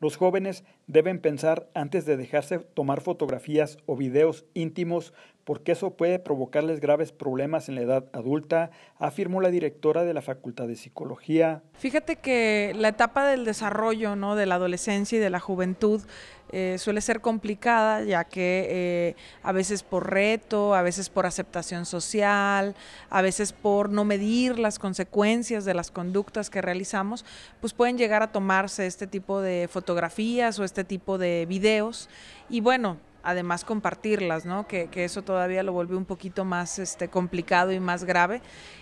Los jóvenes deben pensar antes de dejarse tomar fotografías o videos íntimos porque eso puede provocarles graves problemas en la edad adulta, afirmó la directora de la Facultad de Psicología. Fíjate que la etapa del desarrollo, ¿no? de la adolescencia y de la juventud eh, suele ser complicada, ya que eh, a veces por reto, a veces por aceptación social, a veces por no medir las consecuencias de las conductas que realizamos, pues pueden llegar a tomarse este tipo de fotografías o este tipo de videos. Y bueno, además compartirlas, ¿no? Que, eso todavía lo volvió un poquito más este, complicado y más grave.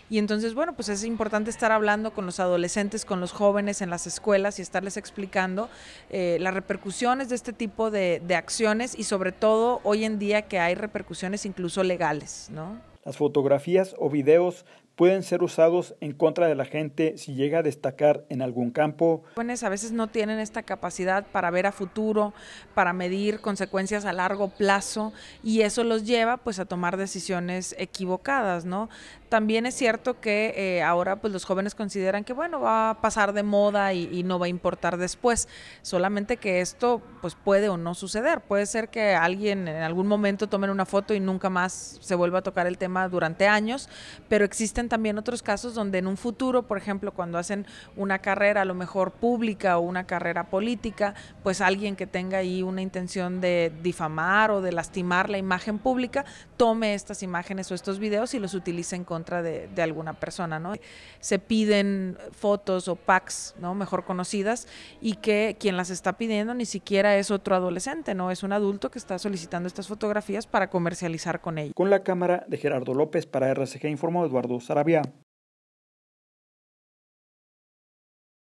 Y entonces, bueno, pues es importante estar hablando con los adolescentes, con los jóvenes en las escuelas y estarles explicando eh, las repercusiones de este tipo de, de acciones y sobre todo hoy en día que hay repercusiones incluso legales, ¿no? Las fotografías o videos pueden ser usados en contra de la gente si llega a destacar en algún campo. Jóvenes a veces no tienen esta capacidad para ver a futuro, para medir consecuencias a largo plazo y eso los lleva pues a tomar decisiones equivocadas, ¿no? También es cierto que eh, ahora pues los jóvenes consideran que bueno va a pasar de moda y, y no va a importar después, solamente que esto pues puede o no suceder, puede ser que alguien en algún momento tome una foto y nunca más se vuelva a tocar el tema durante años, pero existen también otros casos donde en un futuro, por ejemplo, cuando hacen una carrera a lo mejor pública o una carrera política, pues alguien que tenga ahí una intención de difamar o de lastimar la imagen pública, tome estas imágenes o estos videos y los utilice en contra de, alguna persona, ¿no? Se piden fotos o packs, ¿no? Mejor conocidas y que quien las está pidiendo ni siquiera es otro adolescente, ¿no? Es un adulto que está solicitando estas fotografías para comercializar con ella Con la cámara de Gerardo López para RCG informó Eduardo Arabia